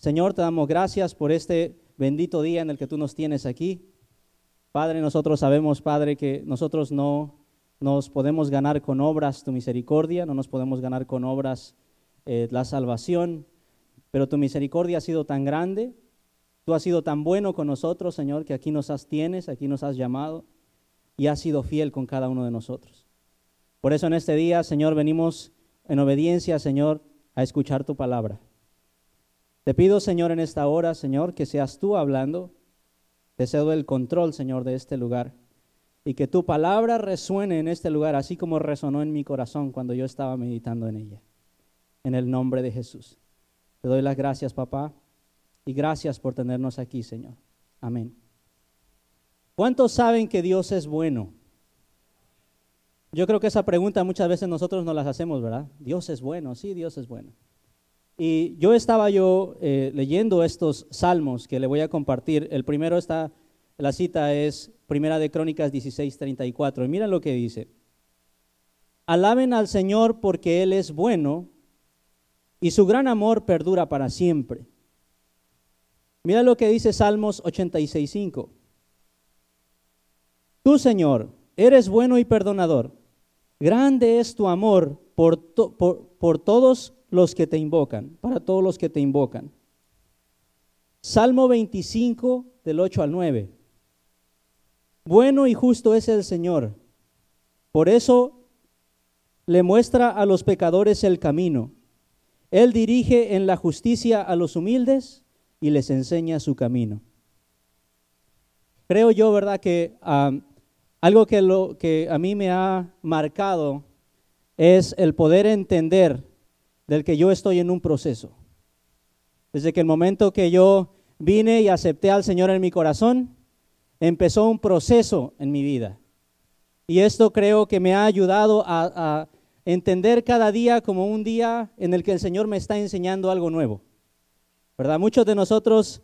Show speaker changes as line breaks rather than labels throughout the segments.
Señor, te damos gracias por este bendito día en el que tú nos tienes aquí. Padre, nosotros sabemos, Padre, que nosotros no nos podemos ganar con obras tu misericordia, no nos podemos ganar con obras eh, la salvación, pero tu misericordia ha sido tan grande, tú has sido tan bueno con nosotros, Señor, que aquí nos has tienes, aquí nos has llamado y has sido fiel con cada uno de nosotros. Por eso en este día, Señor, venimos en obediencia, Señor, a escuchar tu palabra. Te pido, Señor, en esta hora, Señor, que seas tú hablando. Te cedo el control, Señor, de este lugar. Y que tu palabra resuene en este lugar, así como resonó en mi corazón cuando yo estaba meditando en ella. En el nombre de Jesús. Te doy las gracias, papá. Y gracias por tenernos aquí, Señor. Amén. ¿Cuántos saben que Dios es bueno? Yo creo que esa pregunta muchas veces nosotros no las hacemos, ¿verdad? Dios es bueno, sí, Dios es bueno. Y yo estaba yo eh, leyendo estos salmos que le voy a compartir. El primero está, la cita es Primera de Crónicas 16:34. Y mira lo que dice. Alaben al Señor porque Él es bueno y su gran amor perdura para siempre. Mira lo que dice Salmos 86.5. Tú, Señor, eres bueno y perdonador. Grande es tu amor por, por, por todos los que te invocan, para todos los que te invocan. Salmo 25, del 8 al 9. Bueno y justo es el Señor. Por eso le muestra a los pecadores el camino. Él dirige en la justicia a los humildes y les enseña su camino. Creo yo, ¿verdad?, que ah, algo que, lo, que a mí me ha marcado es el poder entender del que yo estoy en un proceso. Desde que el momento que yo vine y acepté al Señor en mi corazón, empezó un proceso en mi vida. Y esto creo que me ha ayudado a, entender cada día como un día en el que el Señor me está enseñando algo nuevo. ¿Verdad? Muchos de nosotros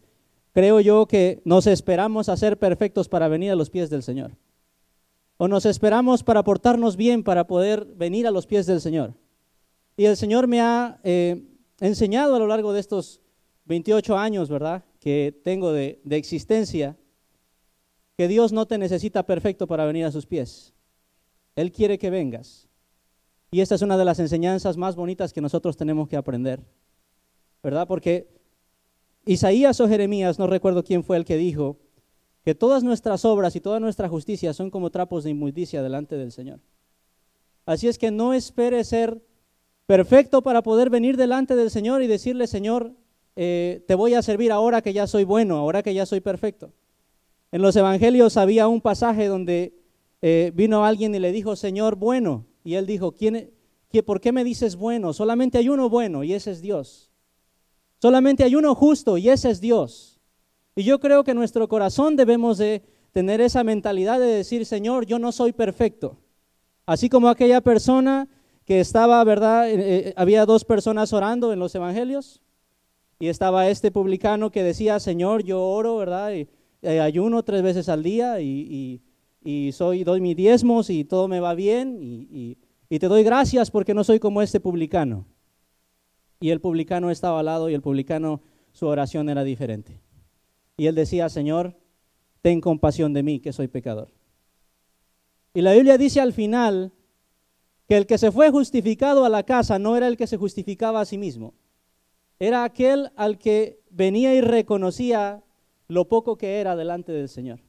creo yo que nos esperamos a ser perfectos para venir a los pies del Señor. O nos esperamos para portarnos bien para poder venir a los pies del Señor. Y el Señor me ha eh, enseñado a lo largo de estos 28 años, ¿verdad?, que tengo de, de existencia, que Dios no te necesita perfecto para venir a sus pies. Él quiere que vengas. Y esta es una de las enseñanzas más bonitas que nosotros tenemos que aprender, ¿verdad? Porque Isaías o Jeremías, no recuerdo quién fue el que dijo, que todas nuestras obras y toda nuestra justicia son como trapos de inmundicia delante del Señor. Así es que no espere ser perfecto para poder venir delante del Señor y decirle, Señor, eh, te voy a servir ahora que ya soy bueno, ahora que ya soy perfecto. En los evangelios había un pasaje donde eh, vino alguien y le dijo, Señor, bueno. Y él dijo, ¿Quién, e-, qué, ¿por qué me dices bueno? Solamente hay uno bueno y ese es Dios. Solamente hay uno justo y ese es Dios. Y yo creo que nuestro corazón debemos de tener esa mentalidad de decir, Señor, yo no soy perfecto. Así como aquella persona que estaba, ¿verdad? Eh, eh, había dos personas orando en los evangelios y estaba este publicano que decía, Señor, yo oro, ¿verdad? Y, eh, ayuno tres veces al día y, soy, doy mis diezmos y todo me va bien y, y te doy gracias porque no soy como este publicano. Y el publicano estaba al lado y el publicano, su oración era diferente. Y él decía, Señor, ten compasión de mí, que soy pecador. Y la Biblia dice al final que el que se fue justificado a la casa no era el que se justificaba a sí mismo, era aquel al que venía y reconocía lo poco que era delante del Señor.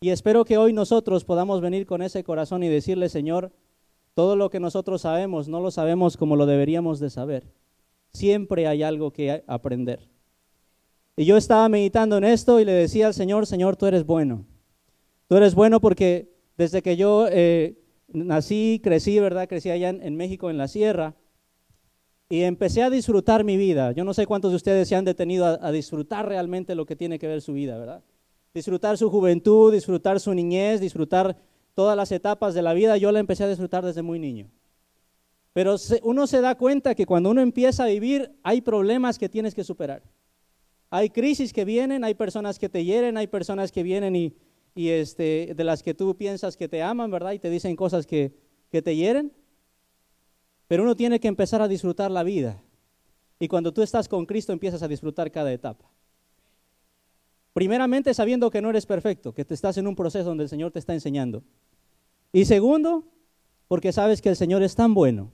Y espero que hoy nosotros podamos venir con ese corazón y decirle, Señor, todo lo que nosotros sabemos no lo sabemos como lo deberíamos de saber. Siempre hay algo que aprender. Y yo estaba meditando en esto y le decía al Señor, Señor, tú eres bueno. Tú eres bueno porque desde que yo eh, nací, crecí, ¿verdad? Crecí allá en, México, en la sierra, y empecé a disfrutar mi vida. Yo no sé cuántos de ustedes se han detenido a, a disfrutar realmente lo que tiene que ver su vida, ¿verdad? Disfrutar su juventud, disfrutar su niñez, disfrutar todas las etapas de la vida. Yo la empecé a disfrutar desde muy niño. Pero uno se da cuenta que cuando uno empieza a vivir hay problemas que tienes que superar. Hay crisis que vienen, hay personas que te hieren, hay personas que vienen y, y este, de las que tú piensas que te aman, ¿verdad? Y te dicen cosas que, que te hieren. Pero uno tiene que empezar a disfrutar la vida. Y cuando tú estás con Cristo empiezas a disfrutar cada etapa. Primeramente sabiendo que no eres perfecto, que te estás en un proceso donde el Señor te está enseñando. Y segundo, porque sabes que el Señor es tan bueno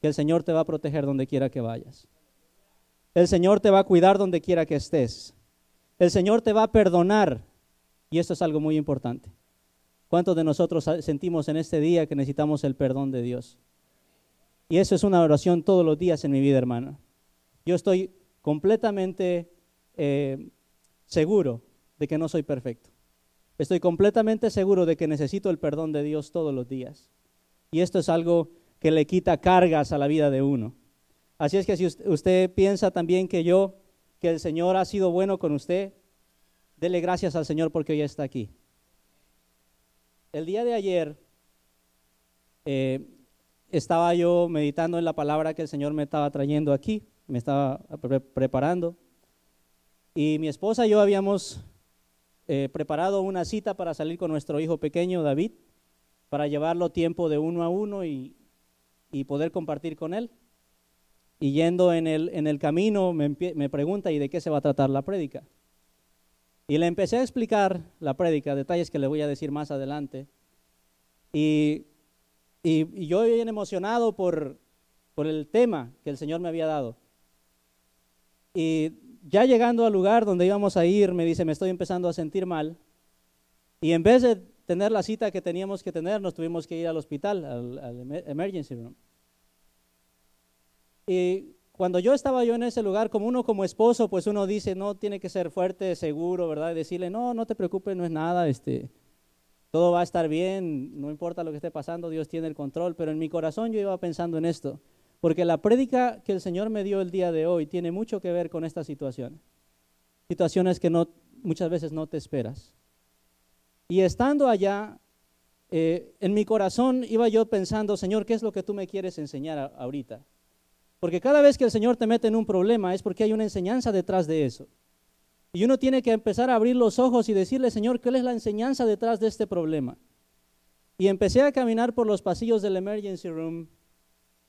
que el Señor te va a proteger donde quiera que vayas. El Señor te va a cuidar donde quiera que estés. El Señor te va a perdonar y esto es algo muy importante. ¿Cuántos de nosotros sentimos en este día que necesitamos el perdón de Dios? Y eso es una oración todos los días en mi vida, hermana Yo estoy completamente eh, seguro de que no soy perfecto. Estoy completamente seguro de que necesito el perdón de Dios todos los días. Y esto es algo que le quita cargas a la vida de uno. Así es que si usted piensa también que yo, que el Señor ha sido bueno con usted, Dele gracias al Señor porque hoy está aquí. El día de ayer eh, estaba yo meditando en la palabra que el Señor me estaba trayendo aquí, me estaba preparando. Y mi esposa y yo habíamos eh, preparado una cita para salir con nuestro hijo pequeño, David, para llevarlo tiempo de uno a uno y, y poder compartir con él. Y yendo en el, en el camino me pregunta, ¿y de qué se va a tratar la prédica? Y le empecé a explicar la prédica, detalles que le voy a decir más adelante. Y, yo bien emocionado por, por el tema que el Señor me había dado. Y ya llegando al lugar donde íbamos a ir, me dice, me estoy empezando a sentir mal. Y en vez de tener la cita que teníamos que tener, nos tuvimos que ir al hospital, al, al emergency room. Y cuando yo estaba yo en ese lugar, como uno como esposo, pues uno dice, no, tiene que ser fuerte, seguro, ¿verdad? Y decirle, no, no te preocupes, no es nada, este, todo va a estar bien, no importa lo que esté pasando, Dios tiene el control. Pero en mi corazón yo iba pensando en esto, porque la prédica que el Señor me dio el día de hoy tiene mucho que ver con esta situación. Situaciones que no, muchas veces no te esperas. Y estando allá, eh, en mi corazón iba yo pensando, Señor, ¿qué es lo que tú me quieres enseñar ahorita? Porque cada vez que el Señor te mete en un problema es porque hay una enseñanza detrás de eso. Y uno tiene que empezar a abrir los ojos y decirle, Señor, ¿qué es la enseñanza detrás de este problema? Y empecé a caminar por los pasillos del emergency room.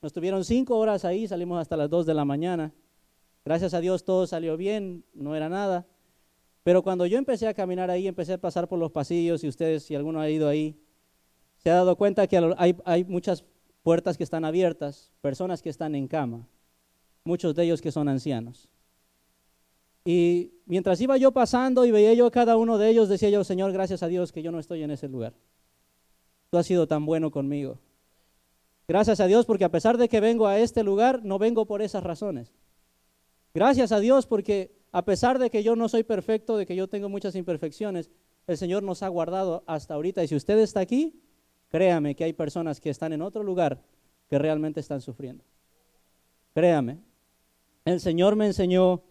Nos tuvieron cinco horas ahí, salimos hasta las dos de la mañana. Gracias a Dios todo salió bien, no era nada. Pero cuando yo empecé a caminar ahí, empecé a pasar por los pasillos, y ustedes, si alguno ha ido ahí, se ha dado cuenta que hay, hay muchas puertas que están abiertas, personas que están en cama, muchos de ellos que son ancianos. Y mientras iba yo pasando y veía yo a cada uno de ellos, decía yo, Señor, gracias a Dios que yo no estoy en ese lugar. Tú has sido tan bueno conmigo. Gracias a Dios porque a pesar de que vengo a este lugar, no vengo por esas razones. Gracias a Dios porque a pesar de que yo no soy perfecto, de que yo tengo muchas imperfecciones, el Señor nos ha guardado hasta ahorita. Y si usted está aquí, Créame que hay personas que están en otro lugar que realmente están sufriendo. Créame. El Señor me enseñó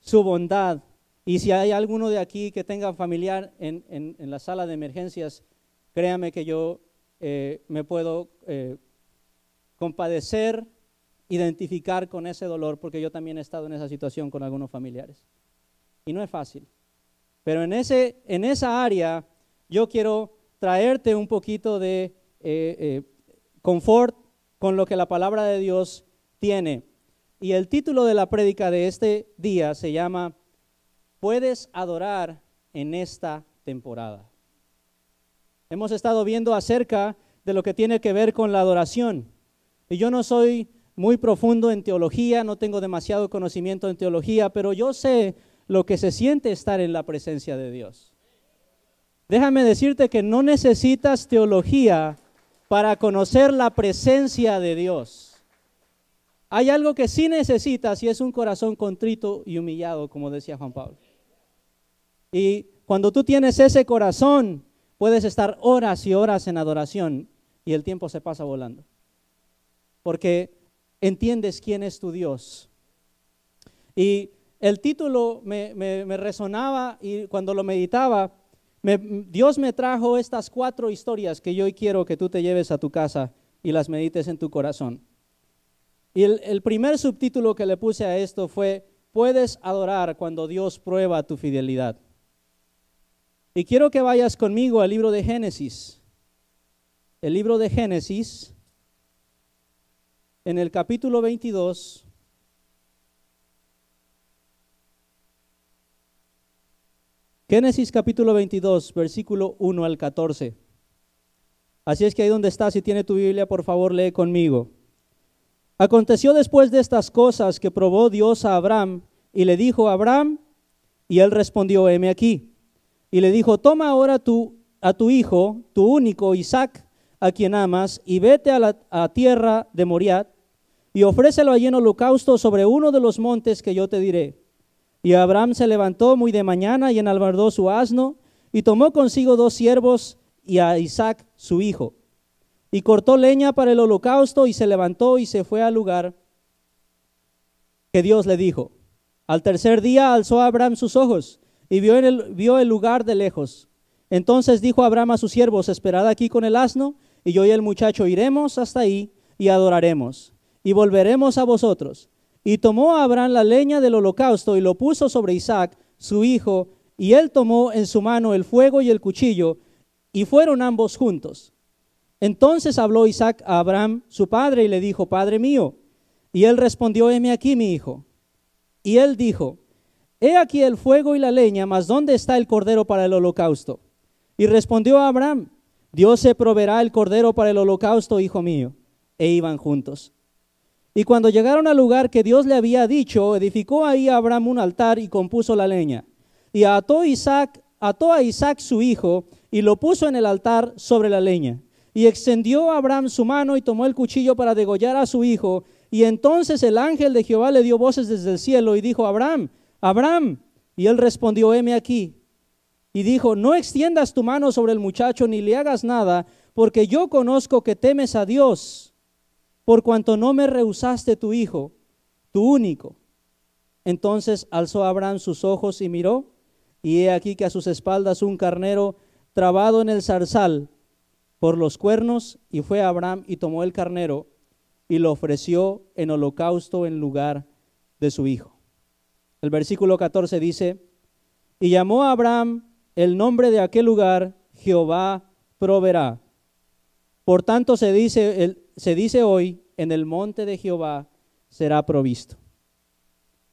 su bondad. Y si hay alguno de aquí que tenga familiar en, la sala de emergencias, créame que yo eh, me puedo eh, compadecer, identificar con ese dolor, porque yo también he estado en esa situación con algunos familiares. Y no es fácil. Pero en, ese, en esa área yo quiero traerte un poquito de eh, eh, confort con lo que la palabra de Dios tiene. Y el título de la prédica de este día se llama Puedes adorar en esta temporada. Hemos estado viendo acerca de lo que tiene que ver con la adoración. Y yo no soy muy profundo en teología, no tengo demasiado conocimiento en teología, pero yo sé lo que se siente estar en la presencia de Dios. Déjame decirte que no necesitas teología para conocer la presencia de Dios. Hay algo que sí necesitas y es un corazón contrito y humillado, como decía Juan Pablo. Y cuando tú tienes ese corazón, puedes estar horas y horas en adoración y el tiempo se pasa volando. Porque entiendes quién es tu Dios. Y el título me, resonaba y cuando lo meditaba, Dios me trajo estas cuatro historias que yo hoy quiero que tú te lleves a tu casa y las medites en tu corazón. Y el, el primer subtítulo que le puse a esto fue, puedes adorar cuando Dios prueba tu fidelidad. Y quiero que vayas conmigo al libro de Génesis. El libro de Génesis, en el capítulo 22, Génesis capítulo 22, versículo 1 al 14. Así es que ahí donde estás, si tiene tu Biblia, por favor lee conmigo. Aconteció después de estas cosas que probó Dios a Abraham y le dijo, Abraham, y él respondió, heme aquí. Y le dijo, toma ahora tu, a tu hijo, tu único Isaac, a quien amas, y vete a la tierra de Moriat, y ofrécelo allí en holocausto sobre uno de los montes que yo te diré. Y Abraham se levantó muy de mañana y enalbardó su asno y tomó consigo dos siervos y a Isaac su hijo. Y cortó leña para el holocausto y se levantó y se fue al lugar que Dios le dijo. Al tercer día alzó Abraham sus ojos y vio, el, vio el lugar de lejos. Entonces dijo Abraham a sus siervos, esperad aquí con el asno, y yo y el muchacho iremos hasta ahí y adoraremos, y volveremos a vosotros. Y tomó a Abraham la leña del holocausto y lo puso sobre Isaac, su hijo, y él tomó en su mano el fuego y el cuchillo, y fueron ambos juntos. Entonces habló Isaac a Abraham, su padre, y le dijo, Padre mío. Y él respondió, heme aquí, mi hijo. Y él dijo, He aquí el fuego y la leña, mas ¿dónde está el cordero para el holocausto? Y respondió Abraham, Dios se proveerá el cordero para el holocausto, hijo mío. E iban juntos. Y cuando llegaron al lugar que Dios le había dicho, edificó ahí a Abraham un altar y compuso la leña. Y ató, Isaac, a Isaac su hijo y lo puso en el altar sobre la leña. Y extendió a Abraham su mano y tomó el cuchillo para degollar a su hijo. Y entonces el ángel de Jehová le dio voces desde el cielo y dijo, Abraham, Abraham. Y él respondió, heme aquí. Y dijo, no extiendas tu mano sobre el muchacho ni le hagas nada, porque yo conozco que temes a Dios por cuanto no me rehusaste tu hijo, tu único. Entonces alzó Abraham sus ojos y miró, y he aquí que a sus espaldas un carnero trabado en el zarzal por los cuernos, y fue Abraham y tomó el carnero y lo ofreció en holocausto en lugar de su hijo. El versículo 14 dice, y llamó a Abraham el nombre de aquel lugar, Jehová Proverá. Por tanto se dice, el, se dice hoy, en el monte de Jehová será provisto.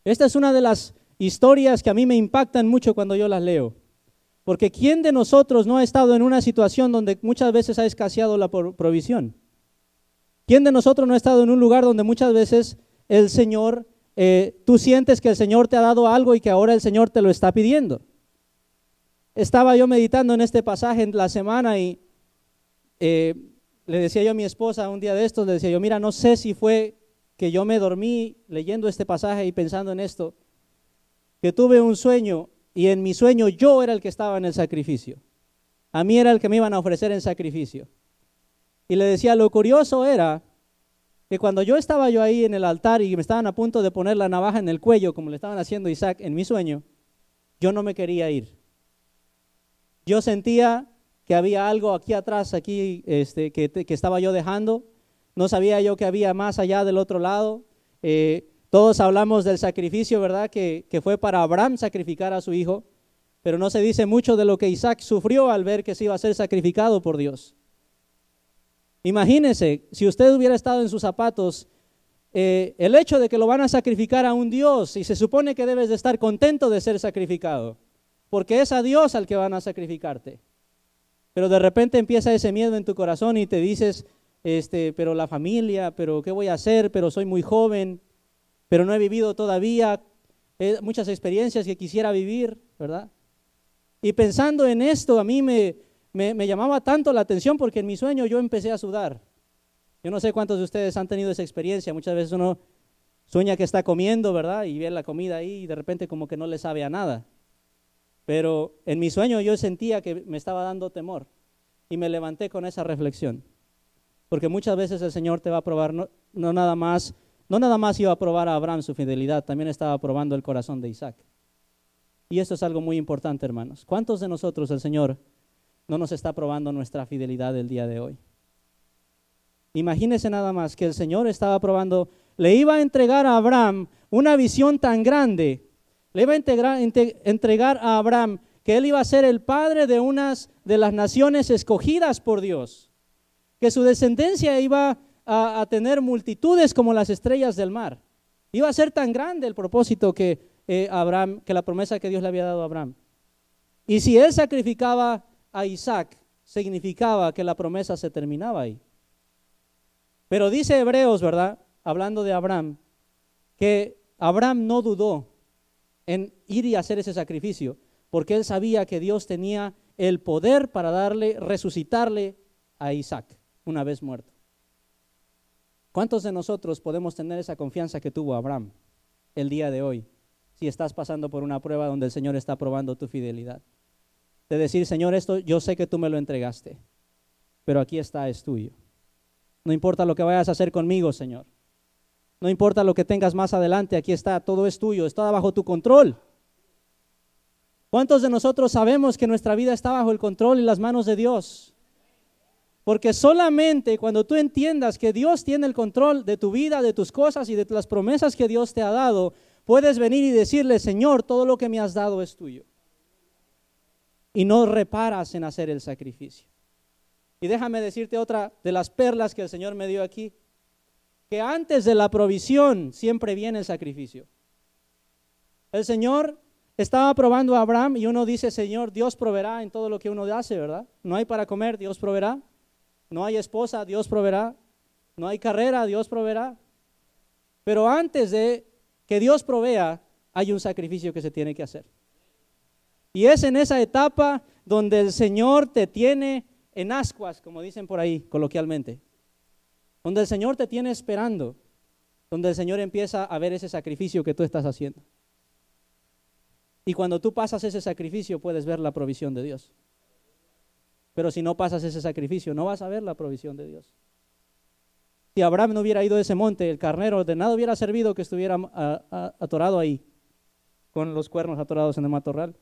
Esta es una de las historias que a mí me impactan mucho cuando yo las leo. Porque ¿quién de nosotros no ha estado en una situación donde muchas veces ha escaseado la provisión? ¿Quién de nosotros no ha estado en un lugar donde muchas veces el Señor, eh, tú sientes que el Señor te ha dado algo y que ahora el Señor te lo está pidiendo? Estaba yo meditando en este pasaje en la semana y eh, le decía yo a mi esposa un día de estos, le decía yo, mira, no sé si fue que yo me dormí leyendo este pasaje y pensando en esto, que tuve un sueño y en mi sueño yo era el que estaba en el sacrificio. A mí era el que me iban a ofrecer en sacrificio. Y le decía, lo curioso era que cuando yo estaba yo ahí en el altar y me estaban a punto de poner la navaja en el cuello, como le estaban haciendo Isaac en mi sueño, yo no me quería ir. Yo sentía que había algo aquí atrás, aquí este, que, estaba yo dejando. No sabía yo que había más allá del otro lado. Eh, todos hablamos del sacrificio, ¿verdad? Que, fue para Abraham sacrificar a su hijo, pero no se dice mucho de lo que Isaac sufrió al ver que se iba a ser sacrificado por Dios. Imagínense, si usted hubiera estado en sus zapatos, eh, el hecho de que lo van a sacrificar a un Dios y se supone que debes de estar contento de ser sacrificado, porque es a Dios al que van a sacrificarte. Pero de repente empieza ese miedo en tu corazón y te dices, este, pero la familia, pero qué voy a hacer, pero soy muy joven, pero no he vivido todavía muchas experiencias que quisiera vivir, ¿verdad? Y pensando en esto, a mí me, me llamaba tanto la atención porque en mi sueño yo empecé a sudar. Yo no sé cuántos de ustedes han tenido esa experiencia. Muchas veces uno sueña que está comiendo, ¿verdad? Y ve la comida ahí y de repente como que no le sabe a nada. Pero en mi sueño yo sentía que me estaba dando temor y me levanté con esa reflexión. Porque muchas veces el Señor te va a probar, no, nada más, no nada más iba a probar a Abraham su fidelidad, también estaba probando el corazón de Isaac. Y esto es algo muy importante, hermanos. ¿Cuántos de nosotros el Señor no nos está probando nuestra fidelidad el día de hoy? Imagínese nada más que el Señor estaba probando, le iba a entregar a Abraham una visión tan grande le iba a entregar a Abraham que él iba a ser el padre de unas de las naciones escogidas por Dios, que su descendencia iba a, tener multitudes como las estrellas del mar. Iba a ser tan grande el propósito que eh, Abraham, que la promesa que Dios le había dado a Abraham. Y si él sacrificaba a Isaac, significaba que la promesa se terminaba ahí. Pero dice Hebreos, ¿verdad? Hablando de Abraham, que Abraham no dudó en ir y hacer ese sacrificio, porque él sabía que Dios tenía el poder para darle, resucitarle a Isaac una vez muerto. ¿Cuántos de nosotros podemos tener esa confianza que tuvo Abraham el día de hoy? Si estás pasando por una prueba donde el Señor está probando tu fidelidad. De decir, Señor, esto yo sé que tú me lo entregaste, pero aquí está, es tuyo. No importa lo que vayas a hacer conmigo, Señor. No importa lo que tengas más adelante, aquí está, todo es tuyo, está bajo tu control. ¿Cuántos de nosotros sabemos que nuestra vida está bajo el control y las manos de Dios? Porque solamente cuando tú entiendas que Dios tiene el control de tu vida, de tus cosas y de las promesas que Dios te ha dado, puedes venir y decirle, Señor, todo lo que me has dado es tuyo. Y no reparas en hacer el sacrificio. Y déjame decirte otra de las perlas que el Señor me dio aquí que antes de la provisión siempre viene el sacrificio. El Señor estaba probando a Abraham y uno dice, Señor, Dios proveerá en todo lo que uno hace, ¿verdad? No hay para comer, Dios proveerá. No hay esposa, Dios proveerá. No hay carrera, Dios proveerá. Pero antes de que Dios provea, hay un sacrificio que se tiene que hacer. Y es en esa etapa donde el Señor te tiene en ascuas, como dicen por ahí coloquialmente donde el Señor te tiene esperando, donde el Señor empieza a ver ese sacrificio que tú estás haciendo. Y cuando tú pasas ese sacrificio puedes ver la provisión de Dios. Pero si no pasas ese sacrificio no vas a ver la provisión de Dios. Si Abraham no hubiera ido a ese monte, el carnero de nada hubiera servido que estuviera ah, ah, atorado ahí, con los cuernos atorados en el matorral.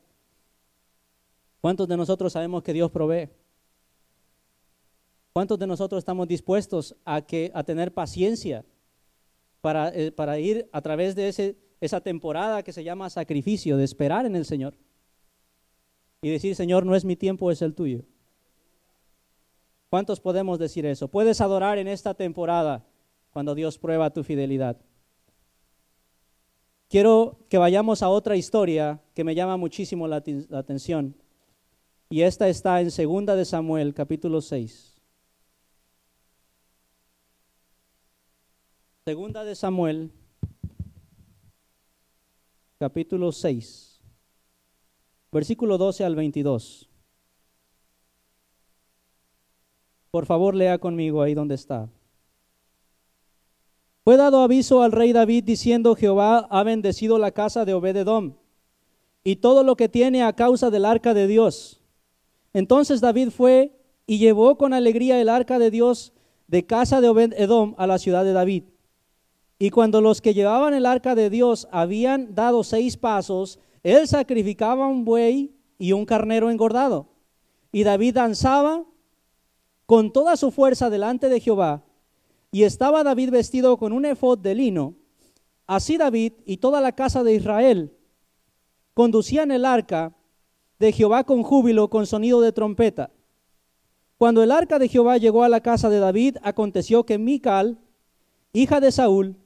¿Cuántos de nosotros sabemos que Dios provee? ¿Cuántos de nosotros estamos dispuestos a, tener paciencia eh, para, ir a través de esa temporada que se llama sacrificio, de esperar en el Señor? Y decir, Señor, no es mi tiempo, es el tuyo. ¿Cuántos podemos decir eso? Puedes adorar en esta temporada cuando Dios prueba tu fidelidad. Quiero que vayamos a otra historia que me llama muchísimo la, atención. Y esta está en 2 de Samuel, capítulo 6. Segunda de Samuel, capítulo 6, versículo 12 al 22. Por favor, lea conmigo ahí donde está. Fue dado aviso al rey David diciendo, Jehová ha bendecido la casa de Obededom y todo lo que tiene a causa del arca de Dios. Entonces David fue y llevó con alegría el arca de Dios de casa de Obed-Edom a la ciudad de David. Y cuando los que llevaban el arca de Dios habían dado seis pasos, él sacrificaba un buey y un carnero engordado. Y David danzaba con toda su fuerza delante de Jehová. Y estaba David vestido con un efod de lino. Así David y toda la casa de Israel conducían el arca de Jehová con júbilo, con sonido de trompeta. Cuando el arca de Jehová llegó a la casa de David, aconteció que Mical, hija de Saúl,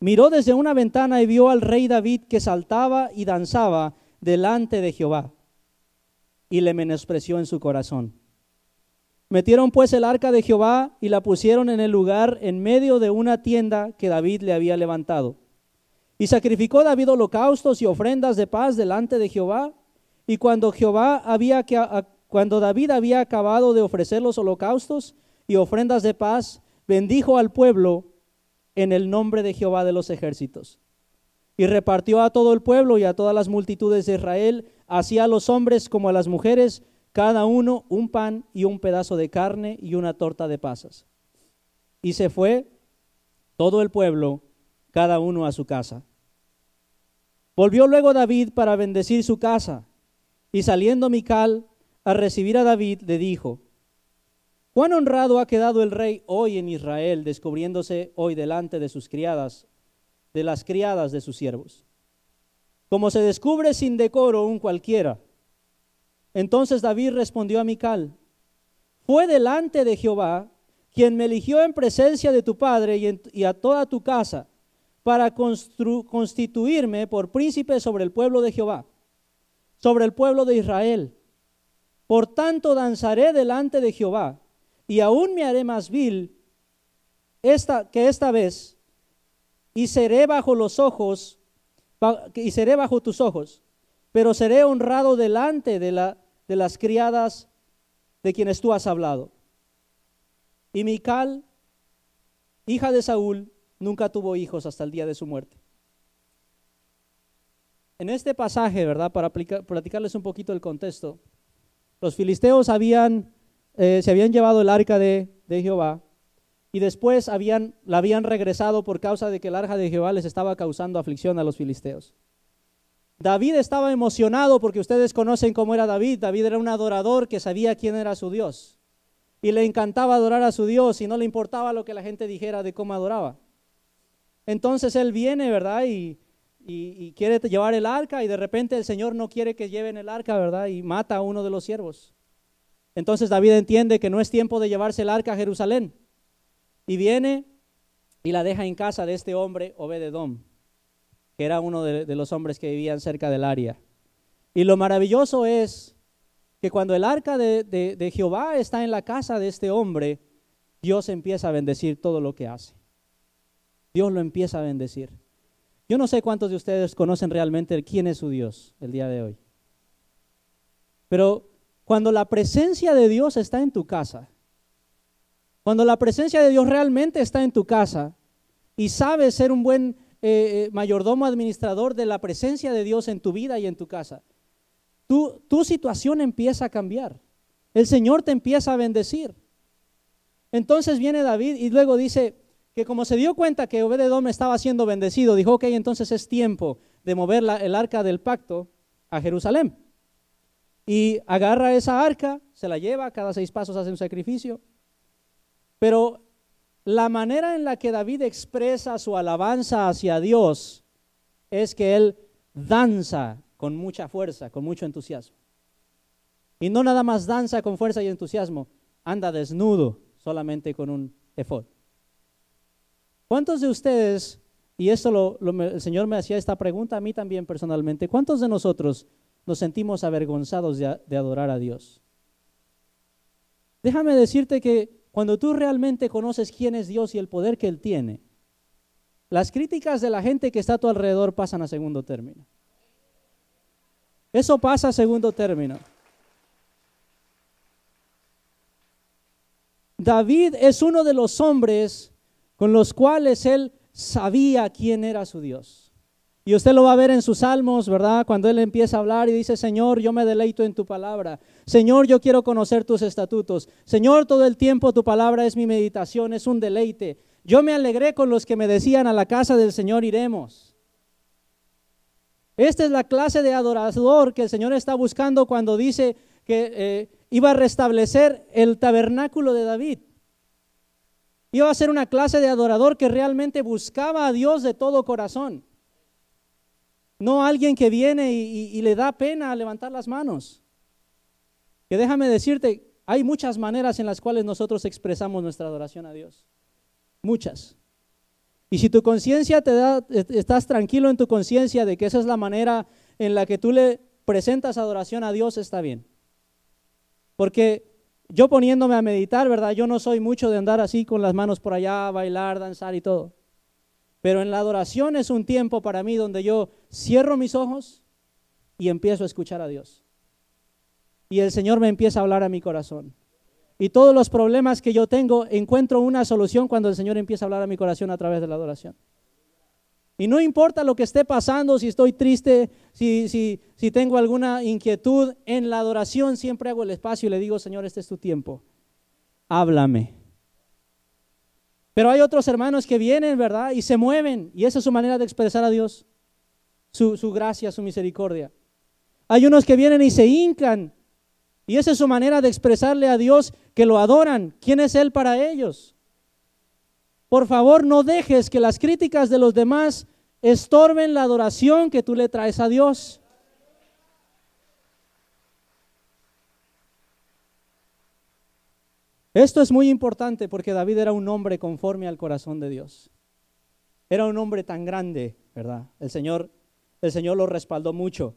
miró desde una ventana y vio al rey David que saltaba y danzaba delante de Jehová, y le menospreció en su corazón. Metieron pues el arca de Jehová y la pusieron en el lugar en medio de una tienda que David le había levantado. Y sacrificó David holocaustos y ofrendas de paz delante de Jehová. Y cuando, Jehová había que, cuando David había acabado de ofrecer los holocaustos y ofrendas de paz, bendijo al pueblo en el nombre de Jehová de los ejércitos. Y repartió a todo el pueblo y a todas las multitudes de Israel, así a los hombres como a las mujeres, cada uno un pan y un pedazo de carne y una torta de pasas. Y se fue todo el pueblo, cada uno a su casa. Volvió luego David para bendecir su casa, y saliendo Mical a recibir a David, le dijo, Cuán honrado ha quedado el rey hoy en Israel, descubriéndose hoy delante de sus criadas, de las criadas de sus siervos. Como se descubre sin decoro un cualquiera. Entonces David respondió a Mical, fue delante de Jehová quien me eligió en presencia de tu padre y, y a toda tu casa para constituirme por príncipe sobre el pueblo de Jehová, sobre el pueblo de Israel. Por tanto danzaré delante de Jehová y aún me haré más vil esta, que esta vez, y seré bajo los ojos, y seré bajo tus ojos, pero seré honrado delante de, la, de las criadas de quienes tú has hablado. Y Mical, hija de Saúl, nunca tuvo hijos hasta el día de su muerte. En este pasaje, ¿verdad? Para platicarles un poquito el contexto, los filisteos habían eh, se habían llevado el arca de, Jehová y después habían, la habían regresado por causa de que el arca de Jehová les estaba causando aflicción a los filisteos. David estaba emocionado porque ustedes conocen cómo era David. David era un adorador que sabía quién era su Dios. Y le encantaba adorar a su Dios y no le importaba lo que la gente dijera de cómo adoraba. Entonces él viene, ¿verdad? Y, y quiere llevar el arca y de repente el Señor no quiere que lleven el arca, ¿verdad? Y mata a uno de los siervos. Entonces David entiende que no es tiempo de llevarse el arca a Jerusalén. Y viene y la deja en casa de este hombre, Obededom, que era uno de, los hombres que vivían cerca del área. Y lo maravilloso es que cuando el arca de, de, Jehová está en la casa de este hombre, Dios empieza a bendecir todo lo que hace. Dios lo empieza a bendecir. Yo no sé cuántos de ustedes conocen realmente quién es su Dios el día de hoy. Pero cuando la presencia de Dios está en tu casa, cuando la presencia de Dios realmente está en tu casa y sabes ser un buen eh, eh, mayordomo administrador de la presencia de Dios en tu vida y en tu casa, tu, situación empieza a cambiar. El Señor te empieza a bendecir. Entonces viene David y luego dice que como se dio cuenta que Obededom estaba siendo bendecido, dijo, ok, entonces es tiempo de mover el arca del pacto a Jerusalén y agarra esa arca, se la lleva, cada seis pasos hace un sacrificio. Pero la manera en la que David expresa su alabanza hacia Dios es que él danza con mucha fuerza, con mucho entusiasmo. Y no nada más danza con fuerza y entusiasmo, anda desnudo solamente con un efod. ¿Cuántos de ustedes, y esto el Señor me hacía esta pregunta a mí también personalmente, ¿cuántos de nosotros nos sentimos avergonzados de, adorar a Dios. Déjame decirte que cuando tú realmente conoces quién es Dios y el poder que Él tiene, las críticas de la gente que está a tu alrededor pasan a segundo término. Eso pasa a segundo término. David es uno de los hombres con los cuales él sabía quién era su Dios. Y usted lo va a ver en sus salmos, ¿verdad? Cuando él empieza a hablar y dice, Señor, yo me deleito en tu palabra. Señor, yo quiero conocer tus estatutos. Señor, todo el tiempo tu palabra es mi meditación, es un deleite. Yo me alegré con los que me decían, a la casa del Señor iremos. Esta es la clase de adorador que el Señor está buscando cuando dice que eh, iba a restablecer el tabernáculo de David. Iba a ser una clase de adorador que realmente buscaba a Dios de todo corazón. No alguien que viene y, le da pena levantar las manos. Que déjame decirte, hay muchas maneras en las cuales nosotros expresamos nuestra adoración a Dios. Muchas. Y si tu conciencia te da, e-, estás tranquilo en tu conciencia de que esa es la manera en la que tú le presentas adoración a Dios, está bien. Porque yo poniéndome a meditar, ¿verdad? Yo no soy mucho de andar así con las manos por allá, bailar, danzar y todo. Pero en la adoración es un tiempo para mí donde yo cierro mis ojos y empiezo a escuchar a Dios. Y el Señor me empieza a hablar a mi corazón. Y todos los problemas que yo tengo, encuentro una solución cuando el Señor empieza a hablar a mi corazón a través de la adoración. Y no importa lo que esté pasando, si estoy triste, si, si tengo alguna inquietud, en la adoración siempre hago el espacio y le digo, Señor, este es tu tiempo. Háblame. Pero hay otros hermanos que vienen, ¿verdad? Y se mueven. Y esa es su manera de expresar a Dios, su, su gracia, su misericordia. Hay unos que vienen y se hincan. Y esa es su manera de expresarle a Dios que lo adoran. ¿Quién es Él para ellos? Por favor, no dejes que las críticas de los demás estorben la adoración que tú le traes a Dios. Esto es muy importante porque David era un hombre conforme al corazón de Dios. Era un hombre tan grande, ¿verdad? El Señor, lo respaldó mucho.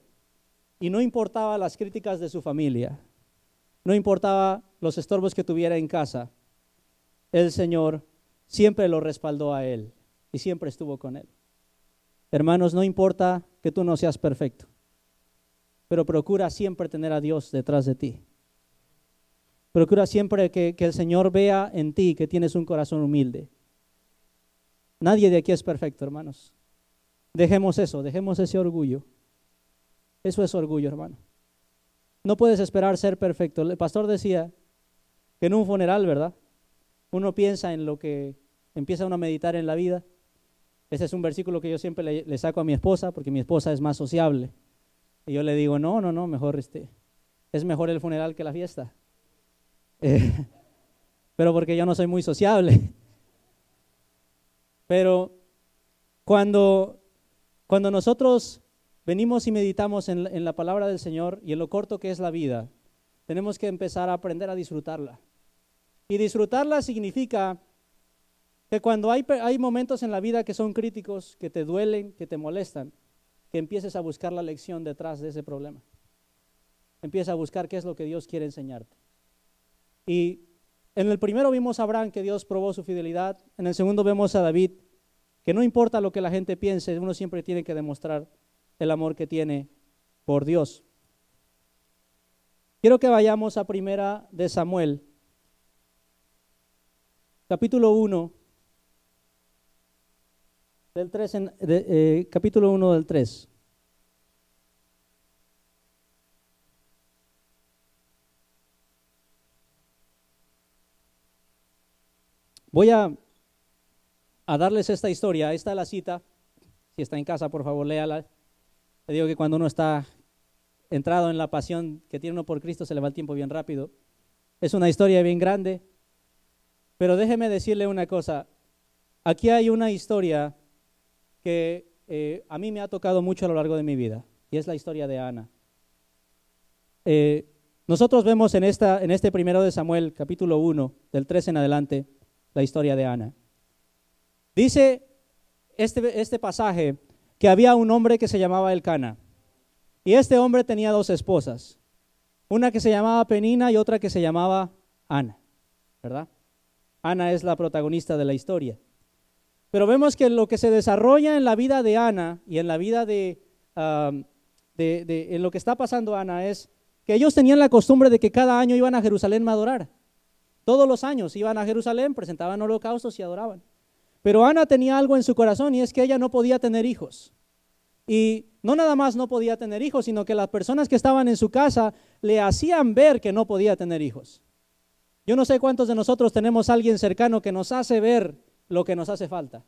Y no importaba las críticas de su familia, no importaba los estorbos que tuviera en casa, el Señor siempre lo respaldó a él y siempre estuvo con él. Hermanos, no importa que tú no seas perfecto, pero procura siempre tener a Dios detrás de ti. Procura siempre que, el Señor vea en ti que tienes un corazón humilde. Nadie de aquí es perfecto, hermanos. Dejemos eso, dejemos ese orgullo. Eso es orgullo, hermano. No puedes esperar ser perfecto. El pastor decía que en un funeral, ¿verdad? Uno piensa en lo que empieza uno a meditar en la vida. Ese es un versículo que yo siempre le, le saco a mi esposa porque mi esposa es más sociable. Y yo le digo, no, no, no, mejor este, es mejor el funeral que la fiesta. Eh, pero porque yo no soy muy sociable. Pero cuando, cuando nosotros venimos y meditamos en, en la palabra del Señor y en lo corto que es la vida, tenemos que empezar a aprender a disfrutarla. Y disfrutarla significa que cuando hay, hay, momentos en la vida que son críticos, que te duelen, que te molestan, que empieces a buscar la lección detrás de ese problema. Empieza a buscar qué es lo que Dios quiere enseñarte. Y en el primero vimos a Abraham que Dios probó su fidelidad, en el segundo vemos a David que no importa lo que la gente piense, uno siempre tiene que demostrar el amor que tiene por Dios. Quiero que vayamos a primera de Samuel, capítulo 1, del 3 eh, capítulo 1 del 3. Voy a, darles esta historia. Esta la cita. Si está en casa, por favor, léala. Te digo que cuando uno está entrado en la pasión que tiene uno por Cristo, se le va el tiempo bien rápido. Es una historia bien grande. Pero déjeme decirle una cosa. Aquí hay una historia que eh, a mí me ha tocado mucho a lo largo de mi vida, y es la historia de Ana. Eh, nosotros vemos en, esta, en este primero de Samuel, capítulo 1, del 3 en adelante, la historia de Ana. Dice este, este, pasaje que había un hombre que se llamaba Elcana. Y este hombre tenía dos esposas, una que se llamaba Penina y otra que se llamaba Ana, ¿verdad? Ana es la protagonista de la historia. Pero vemos que lo que se desarrolla en la vida de Ana y en la vida de, um, en lo que está pasando Ana es que ellos tenían la costumbre de que cada año iban a Jerusalén a adorar. Todos los años iban a Jerusalén, presentaban holocaustos y adoraban. Pero Ana tenía algo en su corazón y es que ella no podía tener hijos. Y no nada más no podía tener hijos, sino que las personas que estaban en su casa le hacían ver que no podía tener hijos. Yo no sé cuántos de nosotros tenemos a alguien cercano que nos hace ver lo que nos hace falta.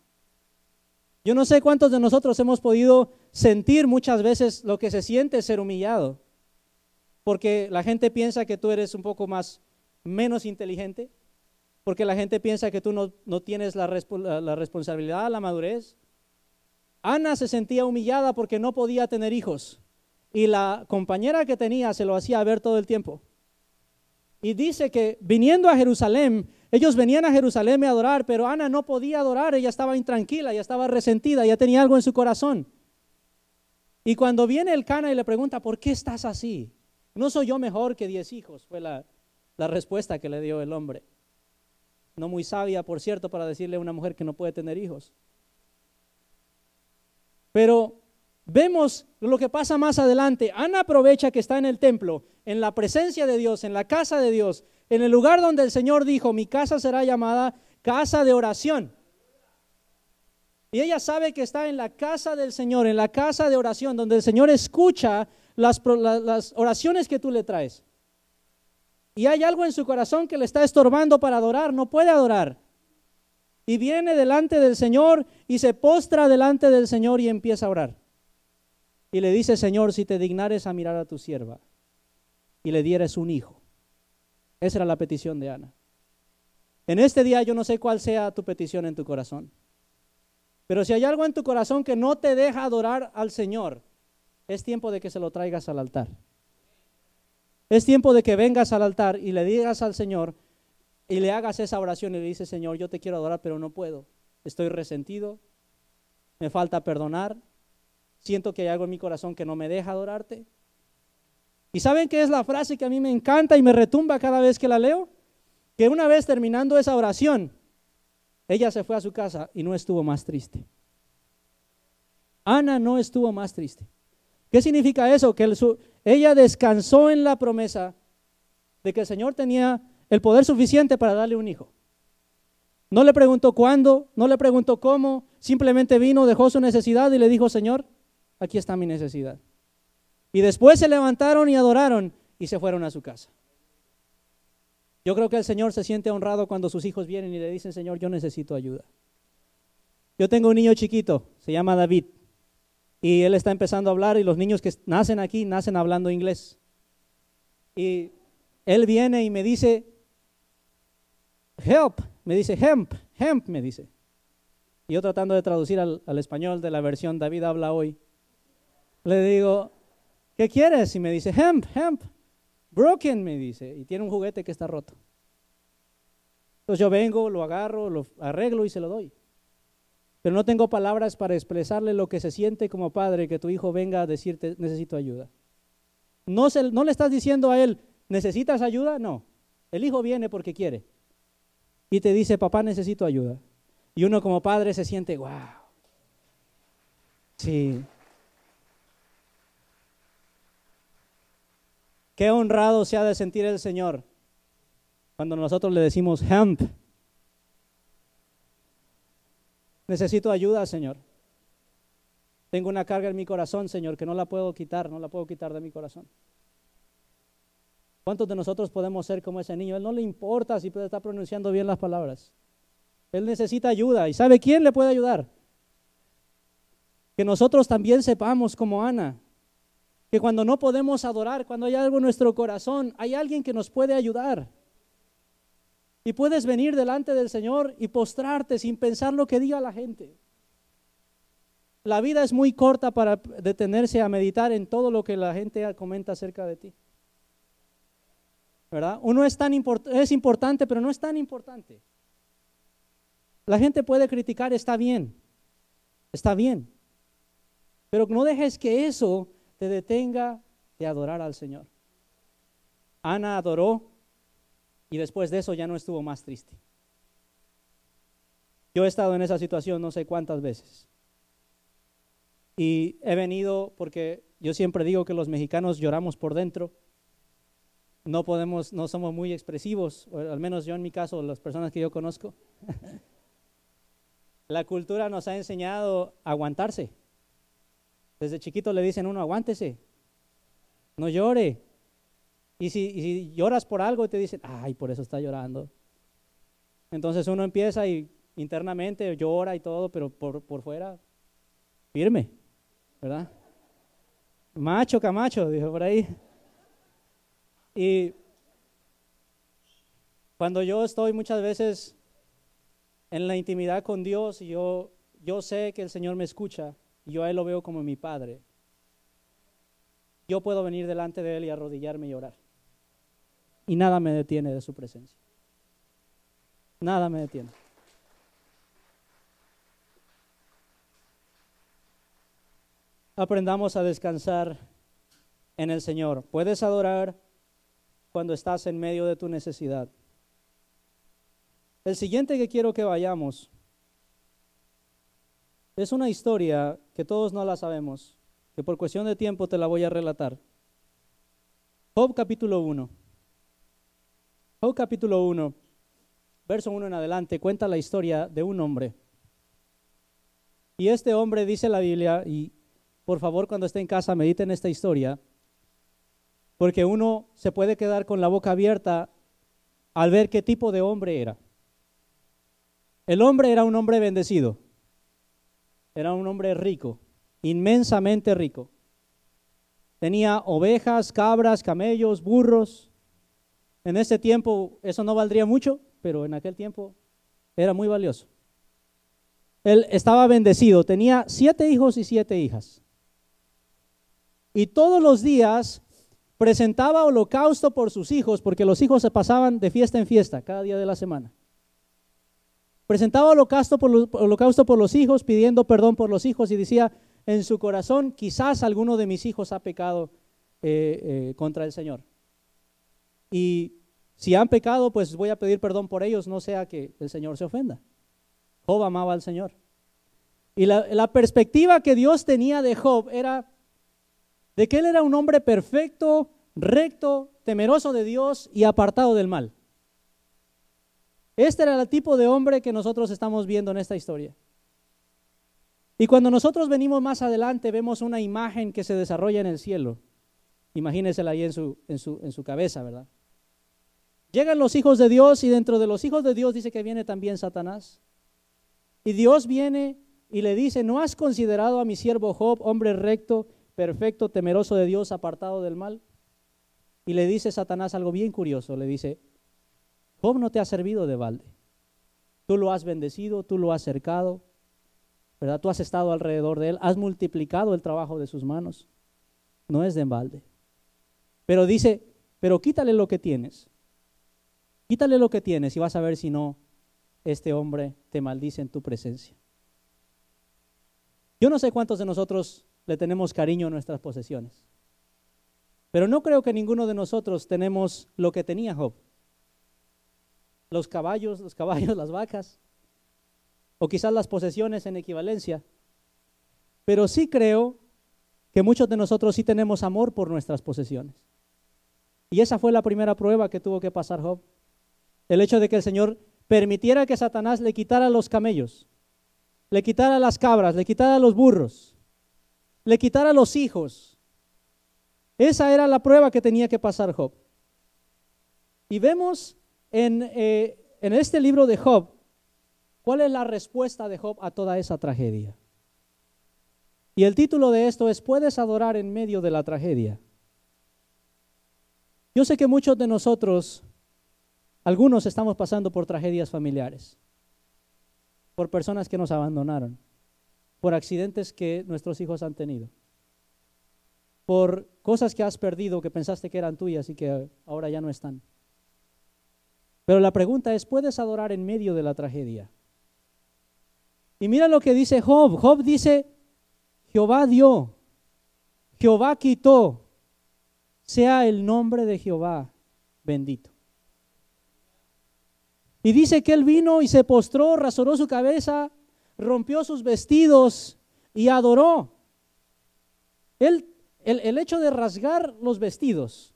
Yo no sé cuántos de nosotros hemos podido sentir muchas veces lo que se siente ser humillado, porque la gente piensa que tú eres un poco más menos inteligente, porque la gente piensa que tú no, tienes la, la responsabilidad, la madurez. Ana se sentía humillada porque no podía tener hijos y la compañera que tenía se lo hacía ver todo el tiempo. Y dice que viniendo a Jerusalén, ellos venían a Jerusalén a adorar, pero Ana no podía adorar, ella estaba intranquila, ya estaba resentida, ya tenía algo en su corazón. Y cuando viene el Cana y le pregunta, ¿por qué estás así? ¿No soy yo mejor que diez hijos? Fue la, la respuesta que le dio el hombre. No muy sabia, por cierto, para decirle a una mujer que no puede tener hijos. Pero vemos lo que pasa más adelante. Ana aprovecha que está en el templo, en la presencia de Dios, en la casa de Dios, en el lugar donde el Señor dijo, mi casa será llamada casa de oración. Y ella sabe que está en la casa del Señor, en la casa de oración, donde el Señor escucha las, oraciones que tú le traes y hay algo en su corazón que le está estorbando para adorar, no puede adorar. Y viene delante del Señor y se postra delante del Señor y empieza a orar. Y le dice, Señor, si te dignares a mirar a tu sierva y le dieres un hijo. Esa era la petición de Ana. En este día yo no sé cuál sea tu petición en tu corazón. Pero si hay algo en tu corazón que no te deja adorar al Señor, es tiempo de que se lo traigas al altar. Es tiempo de que vengas al altar y le digas al Señor y le hagas esa oración y le dices, Señor, yo te quiero adorar, pero no puedo. Estoy resentido, me falta perdonar, siento que hay algo en mi corazón que no me deja adorarte. ¿Y saben qué es la frase que a mí me encanta y me retumba cada vez que la leo? Que una vez terminando esa oración, ella se fue a su casa y no estuvo más triste. Ana no estuvo más triste. ¿Qué significa eso? Que ella descansó en la promesa de que el Señor tenía el poder suficiente para darle un hijo. No le preguntó cuándo, no le preguntó cómo, simplemente vino, dejó su necesidad y le dijo, Señor, aquí está mi necesidad. Y después se levantaron y adoraron y se fueron a su casa. Yo creo que el Señor se siente honrado cuando sus hijos vienen y le dicen, Señor, yo necesito ayuda. Yo tengo un niño chiquito, se llama David. Y él está empezando a hablar y los niños que nacen aquí nacen hablando inglés. Y él viene y me dice, help, me dice, hemp, hemp, me dice. Y yo tratando de traducir al, español de la versión David habla hoy, le digo, ¿qué quieres? Y me dice, hemp, hemp, broken, me dice. Y tiene un juguete que está roto. Entonces yo vengo, lo agarro, lo arreglo y se lo doy. Pero no tengo palabras para expresarle lo que se siente como padre que tu hijo venga a decirte, necesito ayuda. No, le estás diciendo a él, ¿necesitas ayuda? No. El hijo viene porque quiere. Y te dice, papá, necesito ayuda. Y uno como padre se siente, wow. Sí. Qué honrado se ha de sentir el Señor cuando nosotros le decimos, hemp. Necesito ayuda, Señor. Tengo una carga en mi corazón, Señor, que no la puedo quitar, no la puedo quitar de mi corazón. ¿Cuántos de nosotros podemos ser como ese niño? Él no le importa si está pronunciando bien las palabras. Él necesita ayuda y sabe quién le puede ayudar. Que nosotros también sepamos como Ana, que cuando no podemos adorar, cuando hay algo en nuestro corazón, hay alguien que nos puede ayudar. Y puedes venir delante del Señor y postrarte sin pensar lo que diga la gente. La vida es muy corta para detenerse a meditar en todo lo que la gente comenta acerca de ti. ¿Verdad? Uno es, tan es importante, pero no es tan importante. La gente puede criticar, está bien, está bien. Pero no dejes que eso te detenga de adorar al Señor. Ana adoró y después de eso ya no estuvo más triste. Yo he estado en esa situación no sé cuántas veces. Y he venido porque yo siempre digo que los mexicanos lloramos por dentro. No podemos, no somos muy expresivos, al menos yo en mi caso, las personas que yo conozco. La cultura nos ha enseñado a aguantarse. Desde chiquito le dicen uno, aguántese, no llore, y si, lloras por algo, te dicen, ay, por eso está llorando. Entonces uno empieza y internamente llora y todo, pero por, fuera, firme, ¿verdad? Macho Camacho, dijo por ahí. Y cuando yo estoy muchas veces en la intimidad con Dios, yo, yo sé que el Señor me escucha y yo a Él lo veo como mi Padre. Yo puedo venir delante de Él y arrodillarme y llorar y nada me detiene de su presencia. Nada me detiene. Aprendamos a descansar en el Señor. Puedes adorar cuando estás en medio de tu necesidad. El siguiente que quiero que vayamos es una historia que todos no la sabemos, que por cuestión de tiempo te la voy a relatar. Job capítulo 1. Job capítulo 1, verso 1 en adelante, cuenta la historia de un hombre. Y este hombre dice la Biblia, y por favor cuando esté en casa mediten esta historia, porque uno se puede quedar con la boca abierta al ver qué tipo de hombre era. El hombre era un hombre bendecido, era un hombre rico, inmensamente rico. Tenía ovejas, cabras, camellos, burros, en ese tiempo eso no valdría mucho, pero en aquel tiempo era muy valioso. Él estaba bendecido, tenía siete hijos y siete hijas. Y todos los días presentaba holocausto por sus hijos, porque los hijos se pasaban de fiesta en fiesta cada día de la semana. Presentaba holocausto por, los, holocausto por los hijos, pidiendo perdón por los hijos y decía en su corazón, quizás alguno de mis hijos ha pecado eh, eh, contra el Señor. Y si han pecado, pues voy a pedir perdón por ellos, no sea que el Señor se ofenda. Job amaba al Señor. Y la, perspectiva que Dios tenía de Job era de que él era un hombre perfecto, recto, temeroso de Dios y apartado del mal. Este era el tipo de hombre que nosotros estamos viendo en esta historia. Y cuando nosotros venimos más adelante, vemos una imagen que se desarrolla en el cielo. imagínese ahí en su, su, en su cabeza, ¿verdad? Llegan los hijos de Dios y dentro de los hijos de Dios dice que viene también Satanás. Y Dios viene y le dice, ¿no has considerado a mi siervo Job, hombre recto, perfecto, temeroso de Dios, apartado del mal? Y le dice Satanás algo bien curioso, le dice, Job no te ha servido de balde. Tú lo has bendecido, tú lo has cercado, ¿verdad? Tú has estado alrededor de él, has multiplicado el trabajo de sus manos. No es de balde. Pero dice, pero quítale lo que tienes Quítale lo que tienes y vas a ver si no, este hombre te maldice en tu presencia. Yo no sé cuántos de nosotros le tenemos cariño a nuestras posesiones, pero no creo que ninguno de nosotros tenemos lo que tenía Job. Los caballos, los caballos, las vacas, o quizás las posesiones en equivalencia, pero sí creo que muchos de nosotros sí tenemos amor por nuestras posesiones. Y esa fue la primera prueba que tuvo que pasar Job el hecho de que el Señor permitiera que Satanás le quitara los camellos, le quitara las cabras, le quitara los burros, le quitara los hijos. Esa era la prueba que tenía que pasar Job. Y vemos en, eh, este libro de Job cuál es la respuesta de Job a toda esa tragedia. Y el título de esto es, ¿puedes adorar en medio de la tragedia? Yo sé que muchos de nosotros algunos estamos pasando por tragedias familiares, por personas que nos abandonaron, por accidentes que nuestros hijos han tenido, por cosas que has perdido que pensaste que eran tuyas y que ahora ya no están. Pero la pregunta es, ¿puedes adorar en medio de la tragedia? Y mira lo que dice Job. Job dice, Jehová dio, Jehová quitó, sea el nombre de Jehová bendito. Y dice que él vino y se postró, rasuró su cabeza, rompió sus vestidos y adoró. el, el hecho de rasgar los vestidos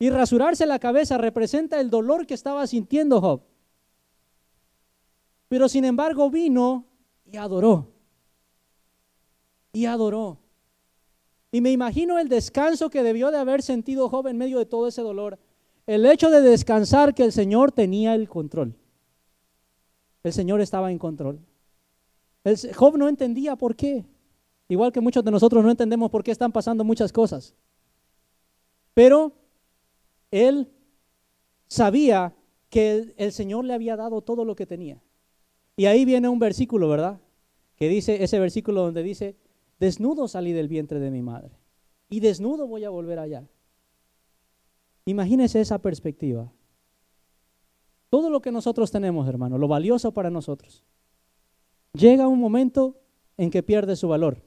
y rasurarse la cabeza representa el dolor que estaba sintiendo Job. Pero sin embargo vino y adoró. Y adoró. Y me imagino el descanso que debió de haber sentido Job en medio de todo ese dolor el hecho de descansar que el Señor tenía el control. El Señor estaba en control. Job no entendía por qué. Igual que muchos de nosotros no entendemos por qué están pasando muchas cosas. Pero él sabía que el Señor le había dado todo lo que tenía. Y ahí viene un versículo, ¿verdad? Que dice, ese versículo donde dice, desnudo salí del vientre de mi madre. Y desnudo voy a volver allá. Imagínese esa perspectiva. Todo lo que nosotros tenemos, hermano, lo valioso para nosotros, llega un momento en que pierde su valor,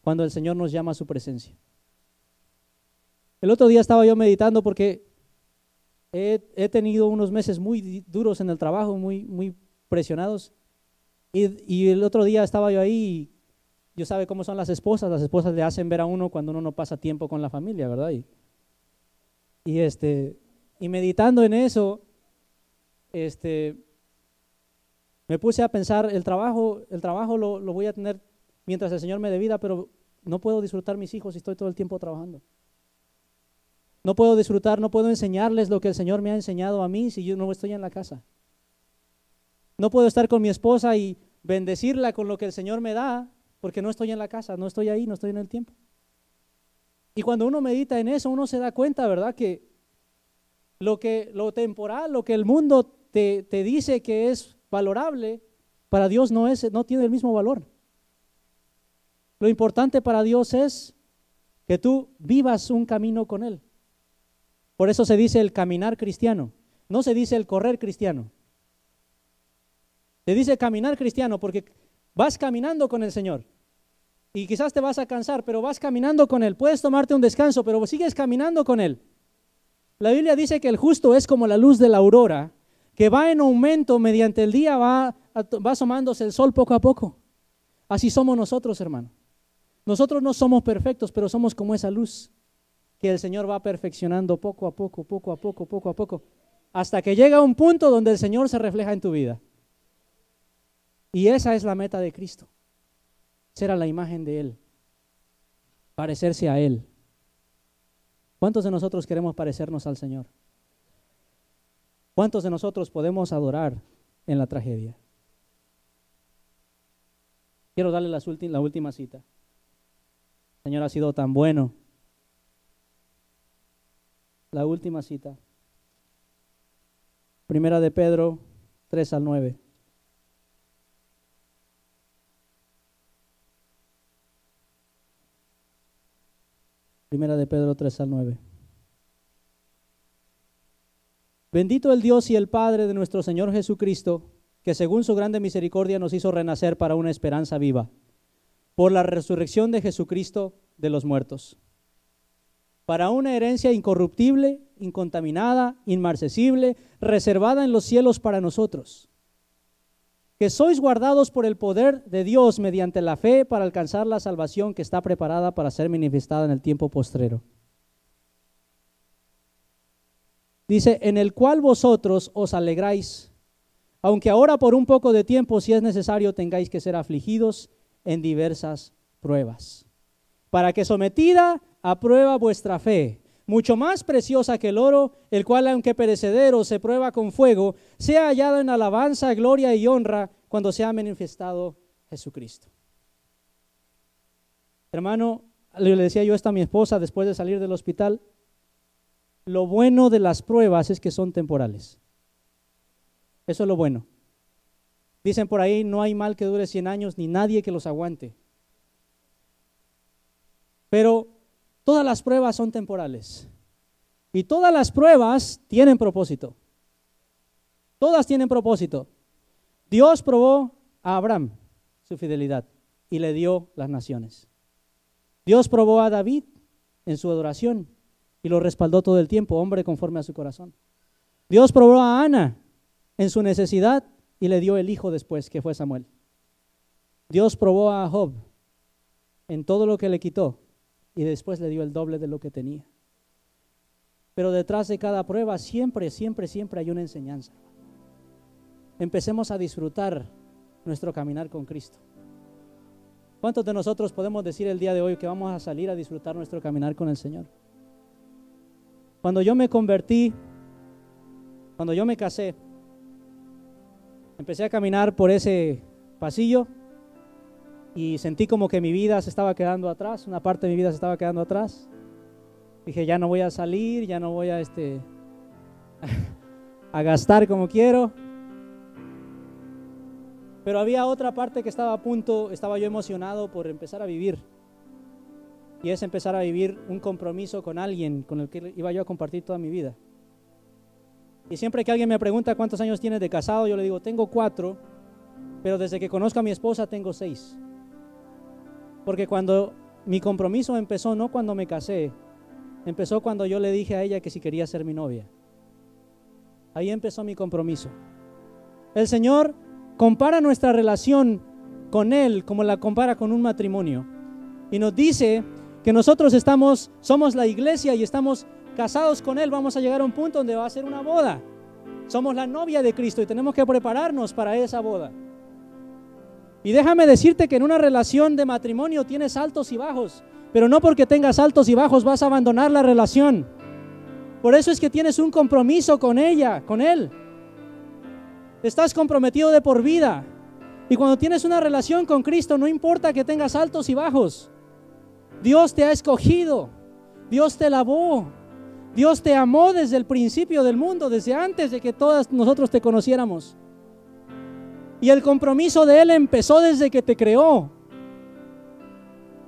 cuando el Señor nos llama a su presencia. El otro día estaba yo meditando porque he, tenido unos meses muy duros en el trabajo, muy, muy presionados, y, el otro día estaba yo ahí y yo sabe cómo son las esposas, las esposas le hacen ver a uno cuando uno no pasa tiempo con la familia, ¿verdad? Y, este, y meditando en eso, este, me puse a pensar, el trabajo, el trabajo lo, lo voy a tener mientras el Señor me dé vida, pero no puedo disfrutar mis hijos si estoy todo el tiempo trabajando. No puedo disfrutar, no puedo enseñarles lo que el Señor me ha enseñado a mí si yo no estoy en la casa. No puedo estar con mi esposa y bendecirla con lo que el Señor me da porque no estoy en la casa, no estoy ahí, no estoy en el tiempo. Y cuando uno medita en eso, uno se da cuenta, ¿verdad? Que lo, que, lo temporal, lo que el mundo te, dice que es valorable, para Dios no, es, no tiene el mismo valor. Lo importante para Dios es que tú vivas un camino con Él. Por eso se dice el caminar cristiano, no se dice el correr cristiano. Se dice caminar cristiano porque vas caminando con el Señor y quizás te vas a cansar, pero vas caminando con Él. Puedes tomarte un descanso, pero sigues caminando con Él. La Biblia dice que el justo es como la luz de la aurora, que va en aumento mediante el día, va, va asomándose el sol poco a poco. Así somos nosotros, hermano. Nosotros no somos perfectos, pero somos como esa luz que el Señor va perfeccionando poco a poco, poco a poco, poco a poco, hasta que llega un punto donde el Señor se refleja en tu vida. Y esa es la meta de Cristo ser a la imagen de Él, parecerse a Él. ¿Cuántos de nosotros queremos parecernos al Señor? ¿Cuántos de nosotros podemos adorar en la tragedia? Quiero darle la última cita. Señor ha sido tan bueno. La última cita. Primera de Pedro 3 al 9. Primera de Pedro 3 al 9. Bendito el Dios y el Padre de nuestro Señor Jesucristo, que según su grande misericordia nos hizo renacer para una esperanza viva, por la resurrección de Jesucristo de los muertos, para una herencia incorruptible, incontaminada, inmarcesible, reservada en los cielos para nosotros que sois guardados por el poder de Dios mediante la fe para alcanzar la salvación que está preparada para ser manifestada en el tiempo postrero. Dice, en el cual vosotros os alegráis, aunque ahora por un poco de tiempo, si es necesario, tengáis que ser afligidos en diversas pruebas, para que sometida a prueba vuestra fe, mucho más preciosa que el oro, el cual aunque perecedero se prueba con fuego, sea hallado en alabanza, gloria y honra cuando se ha manifestado Jesucristo. Hermano, le decía yo esto a mi esposa después de salir del hospital, lo bueno de las pruebas es que son temporales. Eso es lo bueno. Dicen por ahí, no hay mal que dure 100 años, ni nadie que los aguante. Pero todas las pruebas son temporales. Y todas las pruebas tienen propósito. Todas tienen propósito. Dios probó a Abraham su fidelidad y le dio las naciones. Dios probó a David en su adoración y lo respaldó todo el tiempo, hombre conforme a su corazón. Dios probó a Ana en su necesidad y le dio el hijo después, que fue Samuel. Dios probó a Job en todo lo que le quitó y después le dio el doble de lo que tenía. Pero detrás de cada prueba siempre, siempre, siempre hay una enseñanza. Empecemos a disfrutar nuestro caminar con Cristo. ¿Cuántos de nosotros podemos decir el día de hoy que vamos a salir a disfrutar nuestro caminar con el Señor? Cuando yo me convertí, cuando yo me casé, empecé a caminar por ese pasillo y sentí como que mi vida se estaba quedando atrás, una parte de mi vida se estaba quedando atrás. Dije, ya no voy a salir, ya no voy a, este, a gastar como quiero. Pero había otra parte que estaba a punto, estaba yo emocionado por empezar a vivir. Y es empezar a vivir un compromiso con alguien con el que iba yo a compartir toda mi vida. Y siempre que alguien me pregunta cuántos años tienes de casado, yo le digo, tengo cuatro, pero desde que conozco a mi esposa tengo seis. Porque cuando mi compromiso empezó, no cuando me casé, empezó cuando yo le dije a ella que si quería ser mi novia. Ahí empezó mi compromiso. El Señor compara nuestra relación con Él como la compara con un matrimonio. Y nos dice que nosotros estamos, somos la iglesia y estamos casados con Él. Vamos a llegar a un punto donde va a ser una boda. Somos la novia de Cristo y tenemos que prepararnos para esa boda. Y déjame decirte que en una relación de matrimonio tienes altos y bajos, pero no porque tengas altos y bajos vas a abandonar la relación. Por eso es que tienes un compromiso con ella, con él. Estás comprometido de por vida. Y cuando tienes una relación con Cristo, no importa que tengas altos y bajos. Dios te ha escogido. Dios te lavó. Dios te amó desde el principio del mundo, desde antes de que todas nosotros te conociéramos. Y el compromiso de Él empezó desde que te creó.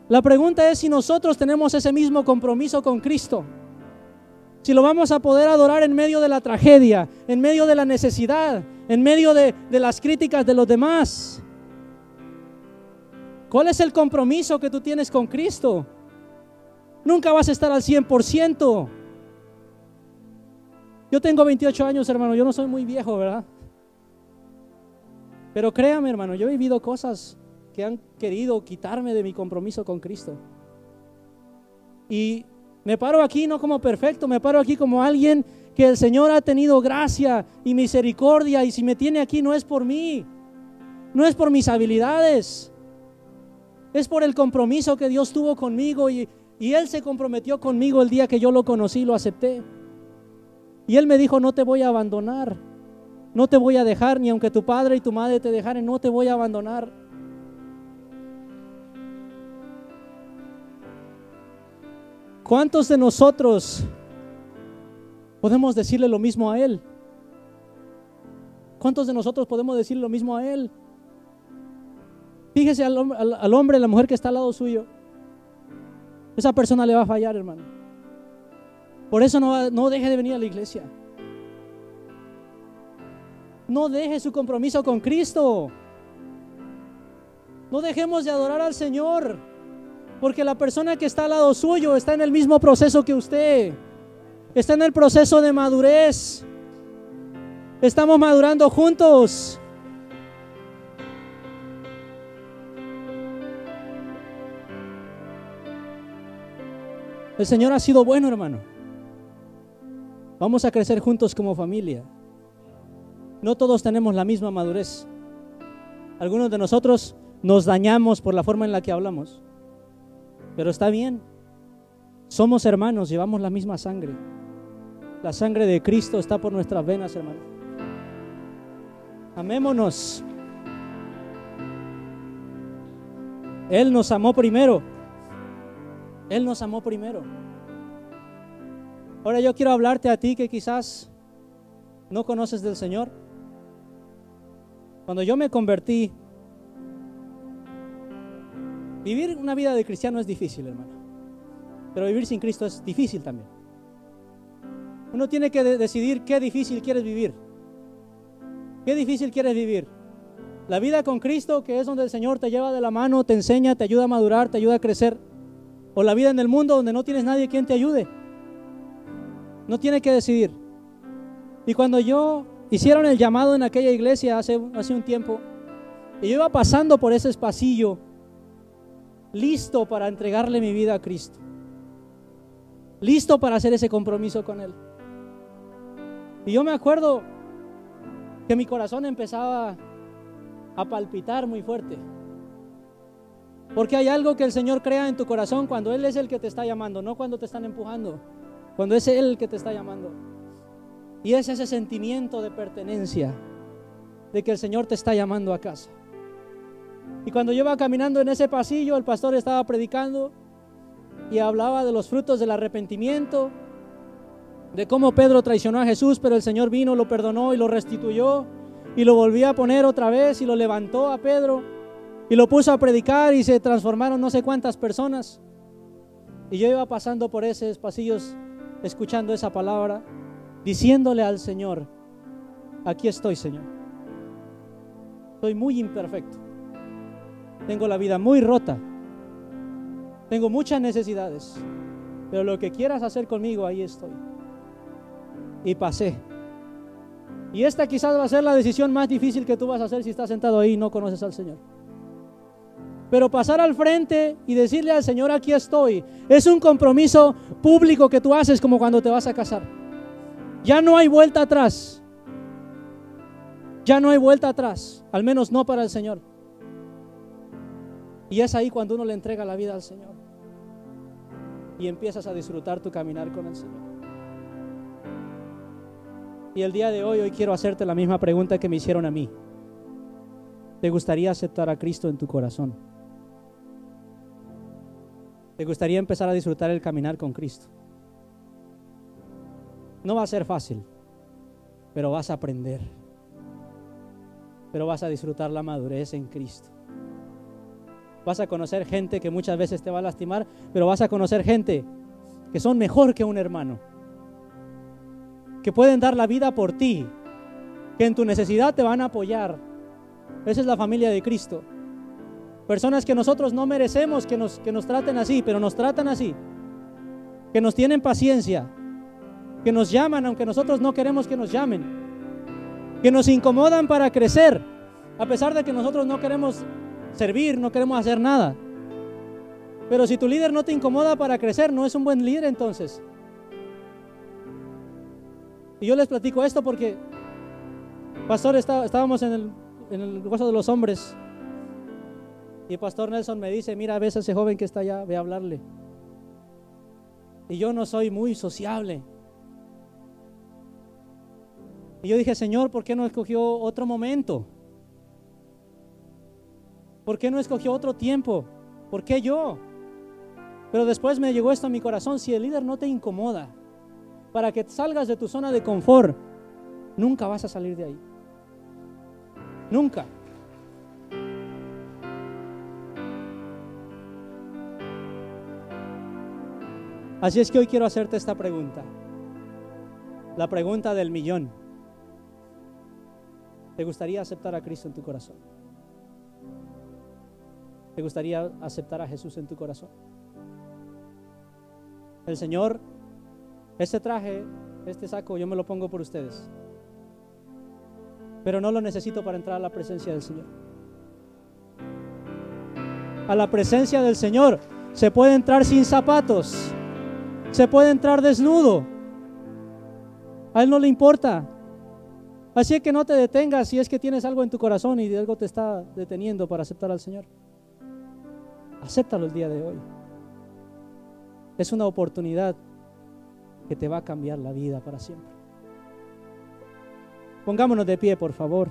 La pregunta es si nosotros tenemos ese mismo compromiso con Cristo. Si lo vamos a poder adorar en medio de la tragedia, en medio de la necesidad, en medio de, las críticas de los demás. ¿Cuál es el compromiso que tú tienes con Cristo? Nunca vas a estar al 100%. Yo tengo 28 años, hermano. Yo no soy muy viejo, ¿verdad? Pero créame, hermano, yo he vivido cosas que han querido quitarme de mi compromiso con Cristo. Y me paro aquí no como perfecto, me paro aquí como alguien que el Señor ha tenido gracia y misericordia y si me tiene aquí no es por mí, no es por mis habilidades, es por el compromiso que Dios tuvo conmigo y, y Él se comprometió conmigo el día que yo lo conocí, y lo acepté. Y Él me dijo, no te voy a abandonar. No te voy a dejar, ni aunque tu padre y tu madre te dejaren, no te voy a abandonar. ¿Cuántos de nosotros podemos decirle lo mismo a Él? ¿Cuántos de nosotros podemos decirle lo mismo a Él? Fíjese al, hombre, al hombre, la mujer que está al lado suyo. Esa persona le va a fallar, hermano. Por eso no, no deje de venir a la iglesia. No deje su compromiso con Cristo. No dejemos de adorar al Señor, porque la persona que está al lado suyo está en el mismo proceso que usted. Está en el proceso de madurez. Estamos madurando juntos. El Señor ha sido bueno, hermano. Vamos a crecer juntos como familia. No todos tenemos la misma madurez. Algunos de nosotros nos dañamos por la forma en la que hablamos. Pero está bien. Somos hermanos, llevamos la misma sangre. La sangre de Cristo está por nuestras venas, hermanos. Amémonos. Él nos amó primero. Él nos amó primero. Ahora yo quiero hablarte a ti que quizás no conoces del Señor. Cuando yo me convertí, vivir una vida de cristiano es difícil, hermano. Pero vivir sin Cristo es difícil también. Uno tiene que decidir qué difícil quieres vivir. Qué difícil quieres vivir. La vida con Cristo, que es donde el Señor te lleva de la mano, te enseña, te ayuda a madurar, te ayuda a crecer. O la vida en el mundo donde no tienes nadie quien te ayude. No tiene que decidir. Y cuando yo hicieron el llamado en aquella iglesia hace, hace un tiempo. Y yo iba pasando por ese pasillo, listo para entregarle mi vida a Cristo. Listo para hacer ese compromiso con Él. Y yo me acuerdo que mi corazón empezaba a palpitar muy fuerte. Porque hay algo que el Señor crea en tu corazón cuando Él es el que te está llamando, no cuando te están empujando, cuando es Él el que te está llamando. Y es ese sentimiento de pertenencia, de que el Señor te está llamando a casa. Y cuando yo iba caminando en ese pasillo, el pastor estaba predicando y hablaba de los frutos del arrepentimiento, de cómo Pedro traicionó a Jesús, pero el Señor vino, lo perdonó y lo restituyó y lo volvió a poner otra vez y lo levantó a Pedro y lo puso a predicar y se transformaron no sé cuántas personas. Y yo iba pasando por esos pasillos escuchando esa palabra diciéndole al Señor, aquí estoy, Señor. Soy muy imperfecto. Tengo la vida muy rota. Tengo muchas necesidades. Pero lo que quieras hacer conmigo, ahí estoy. Y pasé. Y esta quizás va a ser la decisión más difícil que tú vas a hacer si estás sentado ahí y no conoces al Señor. Pero pasar al frente y decirle al Señor, aquí estoy, es un compromiso público que tú haces como cuando te vas a casar. Ya no hay vuelta atrás. Ya no hay vuelta atrás, al menos no para el Señor. Y es ahí cuando uno le entrega la vida al Señor y empiezas a disfrutar tu caminar con el Señor. Y el día de hoy, hoy quiero hacerte la misma pregunta que me hicieron a mí. ¿Te gustaría aceptar a Cristo en tu corazón? ¿Te gustaría empezar a disfrutar el caminar con Cristo? No va a ser fácil, pero vas a aprender. Pero vas a disfrutar la madurez en Cristo. Vas a conocer gente que muchas veces te va a lastimar, pero vas a conocer gente que son mejor que un hermano. Que pueden dar la vida por ti. Que en tu necesidad te van a apoyar. Esa es la familia de Cristo. Personas que nosotros no merecemos que nos, que nos traten así, pero nos tratan así. Que nos tienen paciencia, que nos llaman aunque nosotros no queremos que nos llamen, que nos incomodan para crecer, a pesar de que nosotros no queremos servir, no queremos hacer nada. Pero si tu líder no te incomoda para crecer, no es un buen líder entonces. Y yo les platico esto porque, pastor, estábamos en el, en de los hombres y pastor Nelson me dice, mira, ves a ese joven que está allá, ve a hablarle. Y yo no soy muy sociable. Y yo dije, Señor, ¿por qué no escogió otro momento? ¿Por qué no escogió otro tiempo? ¿Por qué yo? Pero después me llegó esto a mi corazón, si el líder no te incomoda, para que salgas de tu zona de confort, nunca vas a salir de ahí. Nunca. Así es que hoy quiero hacerte esta pregunta. La pregunta del millón. ¿Te gustaría aceptar a Cristo en tu corazón? ¿Te gustaría aceptar a Jesús en tu corazón? El Señor, este traje, este saco, yo me lo pongo por ustedes. Pero no lo necesito para entrar a la presencia del Señor. A la presencia del Señor se puede entrar sin zapatos. Se puede entrar desnudo. A Él no le importa. Así es que no te detengas si es que tienes algo en tu corazón y algo te está deteniendo para aceptar al Señor. Acéptalo el día de hoy. Es una oportunidad que te va a cambiar la vida para siempre. Pongámonos de pie, por favor.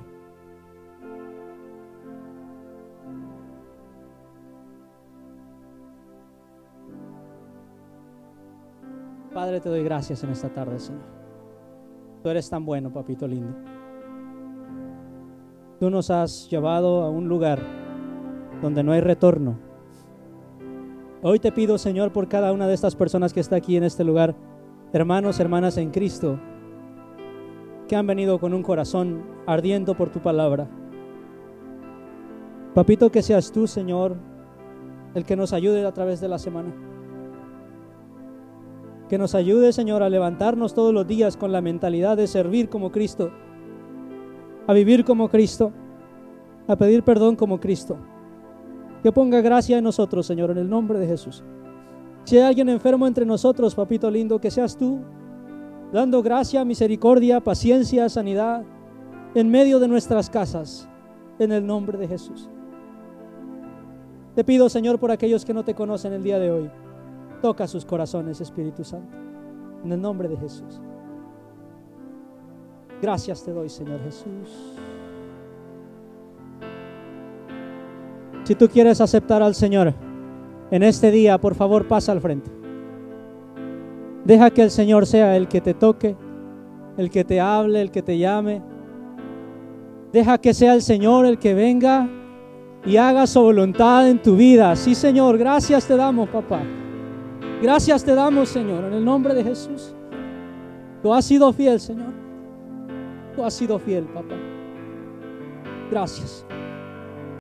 Padre, te doy gracias en esta tarde, Señor. Tú eres tan bueno, papito lindo tú nos has llevado a un lugar donde no hay retorno. Hoy te pido, Señor, por cada una de estas personas que está aquí en este lugar, hermanos, hermanas en Cristo, que han venido con un corazón ardiendo por tu palabra. Papito, que seas tú, Señor, el que nos ayude a través de la semana. Que nos ayude, Señor, a levantarnos todos los días con la mentalidad de servir como Cristo a vivir como Cristo, a pedir perdón como Cristo. Que ponga gracia en nosotros, Señor, en el nombre de Jesús. Si hay alguien enfermo entre nosotros, papito lindo, que seas tú, dando gracia, misericordia, paciencia, sanidad, en medio de nuestras casas, en el nombre de Jesús. Te pido, Señor, por aquellos que no te conocen el día de hoy, toca sus corazones, Espíritu Santo, en el nombre de Jesús. Gracias te doy, Señor Jesús. Si tú quieres aceptar al Señor en este día, por favor pasa al frente. Deja que el Señor sea el que te toque, el que te hable, el que te llame. Deja que sea el Señor el que venga y haga su voluntad en tu vida. Sí, Señor, gracias te damos, papá. Gracias te damos, Señor, en el nombre de Jesús. Tú has sido fiel, Señor. Tú has sido fiel, papá. Gracias.